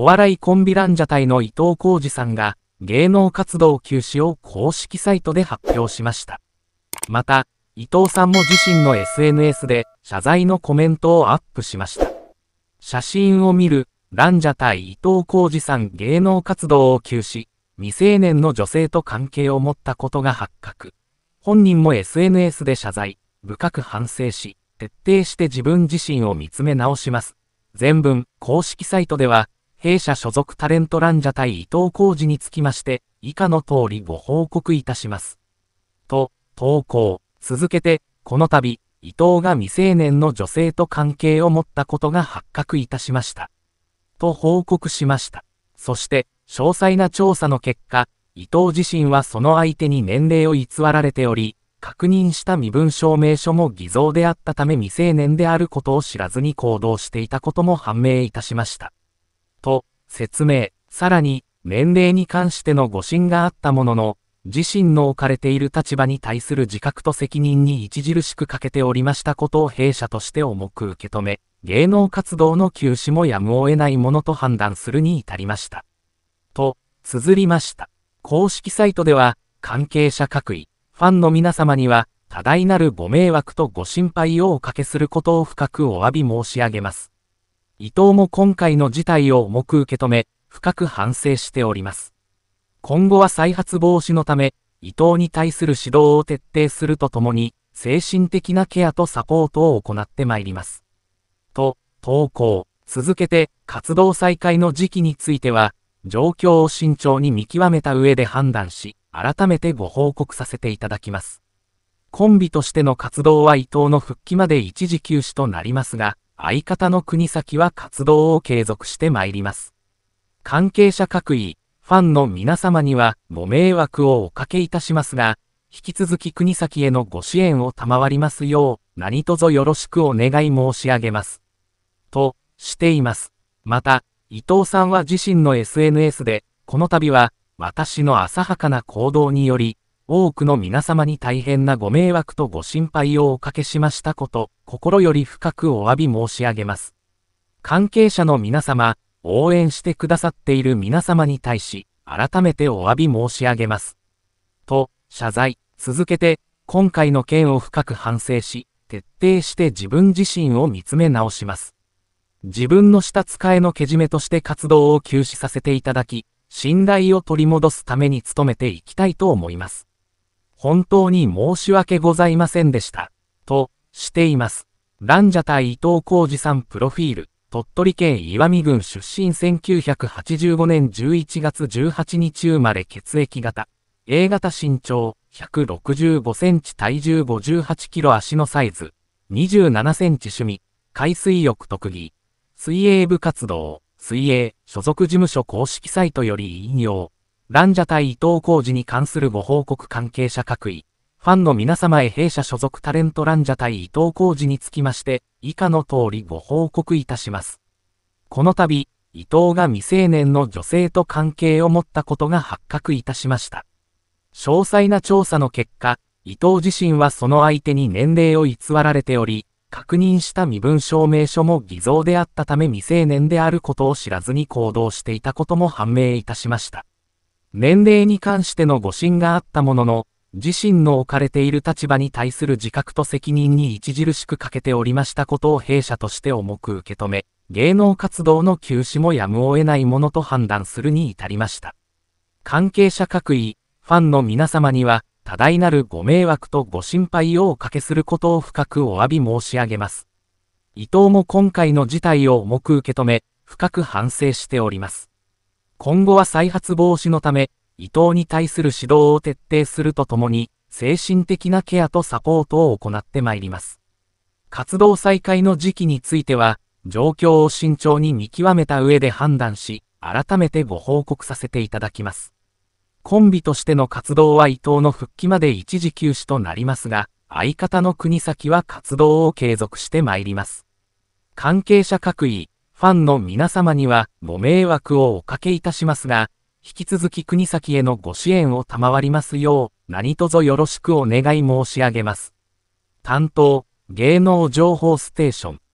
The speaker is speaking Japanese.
お笑いコンビランジャタイの伊藤浩二さんが、芸能活動休止を公式サイトで発表しました。また、伊藤さんも自身の SNS で謝罪のコメントをアップしました。写真を見る、ランジャタイ伊藤浩二さん芸能活動を休止、未成年の女性と関係を持ったことが発覚。本人も SNS で謝罪、深く反省し、徹底して自分自身を見つめ直します。全文、公式サイトでは、弊社所属タレントランジャ対伊藤浩二につきまして、以下の通りご報告いたします。と、投稿、続けて、この度、伊藤が未成年の女性と関係を持ったことが発覚いたしました。と報告しました。そして、詳細な調査の結果、伊藤自身はその相手に年齢を偽られており、確認した身分証明書も偽造であったため未成年であることを知らずに行動していたことも判明いたしました。と説明、さらに年齢に関しての誤信があったものの、自身の置かれている立場に対する自覚と責任に著しく欠けておりましたことを弊社として重く受け止め、芸能活動の休止もやむを得ないものと判断するに至りました。と、綴りました。公式サイトでは、関係者各位、ファンの皆様には、多大なるご迷惑とご心配をおかけすることを深くお詫び申し上げます。伊藤も今回の事態を重く受け止め、深く反省しております。今後は再発防止のため、伊藤に対する指導を徹底するとともに、精神的なケアとサポートを行ってまいります。と、投稿。続けて、活動再開の時期については、状況を慎重に見極めた上で判断し、改めてご報告させていただきます。コンビとしての活動は伊藤の復帰まで一時休止となりますが、相方の国崎は活動を継続してまいります。関係者各位、ファンの皆様にはご迷惑をおかけいたしますが、引き続き国崎へのご支援を賜りますよう、何卒よろしくお願い申し上げます。と、しています。また、伊藤さんは自身の SNS で、この度は、私の浅はかな行動により、多くの皆様に大変なご迷惑とご心配をおかけしましたこと、心より深くお詫び申し上げます。関係者の皆様、応援してくださっている皆様に対し、改めてお詫び申し上げます。と、謝罪、続けて、今回の件を深く反省し、徹底して自分自身を見つめ直します。自分の下使えのけじめとして活動を休止させていただき、信頼を取り戻すために努めていきたいと思います。本当に申し訳ございませんでした。と、しています。ランジャタ伊藤浩二さんプロフィール、鳥取県岩見郡出身1985年11月18日生まれ血液型。A 型身長、165センチ体重58キロ足のサイズ、27センチ趣味、海水浴特技、水泳部活動、水泳、所属事務所公式サイトより引用。ランジャタイ伊藤浩二に関するご報告関係者各位、ファンの皆様へ弊社所属タレントランジャタイ伊藤浩二につきまして、以下の通りご報告いたします。この度、伊藤が未成年の女性と関係を持ったことが発覚いたしました。詳細な調査の結果、伊藤自身はその相手に年齢を偽られており、確認した身分証明書も偽造であったため未成年であることを知らずに行動していたことも判明いたしました。年齢に関しての誤信があったものの、自身の置かれている立場に対する自覚と責任に著しく欠けておりましたことを弊社として重く受け止め、芸能活動の休止もやむを得ないものと判断するに至りました。関係者各位、ファンの皆様には、多大なるご迷惑とご心配をおかけすることを深くお詫び申し上げます。伊藤も今回の事態を重く受け止め、深く反省しております。今後は再発防止のため、伊藤に対する指導を徹底するとともに、精神的なケアとサポートを行ってまいります。活動再開の時期については、状況を慎重に見極めた上で判断し、改めてご報告させていただきます。コンビとしての活動は伊藤の復帰まで一時休止となりますが、相方の国崎は活動を継続してまいります。関係者各位、ファンの皆様にはご迷惑をおかけいたしますが、引き続き国崎へのご支援を賜りますよう、何卒よろしくお願い申し上げます。担当、芸能情報ステーション。